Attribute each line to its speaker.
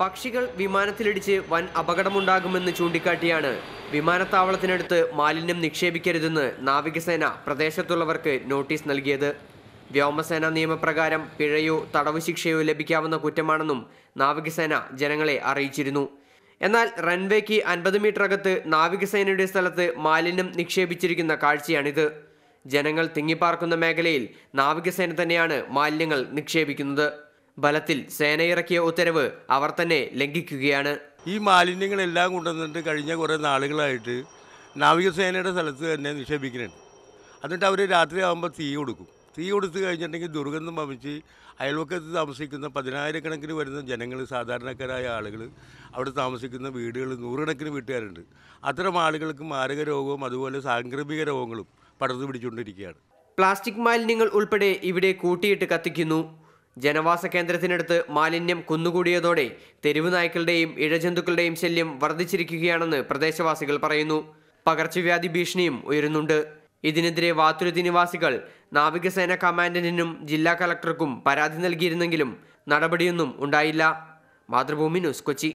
Speaker 1: പക്ഷികൾ വിമാനത്തിലിടിച്ച് വൻ അപകടമുണ്ടാകുമെന്ന് ചൂണ്ടിക്കാട്ടിയാണ് വിമാനത്താവളത്തിനടുത്ത് മാലിന്യം നിക്ഷേപിക്കരുതെന്ന് നാവികസേന പ്രദേശത്തുള്ളവർക്ക് നോട്ടീസ് നൽകിയത് വ്യോമസേന നിയമപ്രകാരം പിഴയോ തടവ് ശിക്ഷയോ ലഭിക്കാവുന്ന കുറ്റമാണെന്നും നാവികസേന ജനങ്ങളെ അറിയിച്ചിരുന്നു എന്നാൽ റൺവേക്ക് അൻപത് മീറ്റർ അകത്ത് നാവികസേനയുടെ സ്ഥലത്ത് മാലിന്യം നിക്ഷേപിച്ചിരിക്കുന്ന കാഴ്ചയാണിത് ജനങ്ങൾ തിങ്ങിപ്പാർക്കുന്ന മേഖലയിൽ നാവികസേന തന്നെയാണ് മാലിന്യങ്ങൾ നിക്ഷേപിക്കുന്നത് ബലത്തിൽ സേന ഇറക്കിയ ഉത്തരവ്
Speaker 2: അവർ തന്നെ ലംഘിക്കുകയാണ് ഈ മാലിന്യങ്ങളെല്ലാം കൊണ്ടുവന്നിട്ട് കഴിഞ്ഞ കുറേ നാളുകളായിട്ട് നാവികസേനയുടെ സ്ഥലത്ത് തന്നെ നിക്ഷേപിക്കുന്നുണ്ട് എന്നിട്ട് അവർ രാത്രിയാകുമ്പോൾ തീ കൊടുക്കും തീ കൊടുത്തു കഴിഞ്ഞിട്ടുണ്ടെങ്കിൽ ദുർഗന്ധം വമിച്ച് അയൽവക്കത്ത് താമസിക്കുന്ന പതിനായിരക്കണക്കിന് വരുന്ന ജനങ്ങൾ സാധാരണക്കാരായ ആളുകൾ അവിടെ താമസിക്കുന്ന വീടുകൾ നൂറുകണക്കിന് വീട്ടുകാരുണ്ട് അത്തരം ആളുകൾക്ക് മാരക രോഗവും അതുപോലെ സാംക്രമിക രോഗങ്ങളും പടർന്നു പിടിച്ചുകൊണ്ടിരിക്കുകയാണ് പ്ലാസ്റ്റിക് മാലിന്യങ്ങൾ
Speaker 1: ഉൾപ്പെടെ ഇവിടെ കൂട്ടിയിട്ട് കത്തിക്കുന്നു ജനവാസ കേന്ദ്രത്തിനടുത്ത് മാലിന്യം കുന്നുകൂടിയതോടെ തെരുവു നായ്ക്കളുടെയും ഇഴജന്തുക്കളുടെയും ശല്യം വർദ്ധിച്ചിരിക്കുകയാണെന്ന് പ്രദേശവാസികൾ പറയുന്നു പകർച്ചവ്യാധി ഭീഷണിയും ഉയരുന്നുണ്ട് ഇതിനെതിരെ വാത്തുരുതി നിവാസികൾ നാവികസേന കമാൻഡന്റിനും ജില്ലാ കളക്ടർക്കും പരാതി നൽകിയിരുന്നെങ്കിലും നടപടിയൊന്നും ഉണ്ടായില്ല മാതൃഭൂമി ന്യൂസ് കൊച്ചി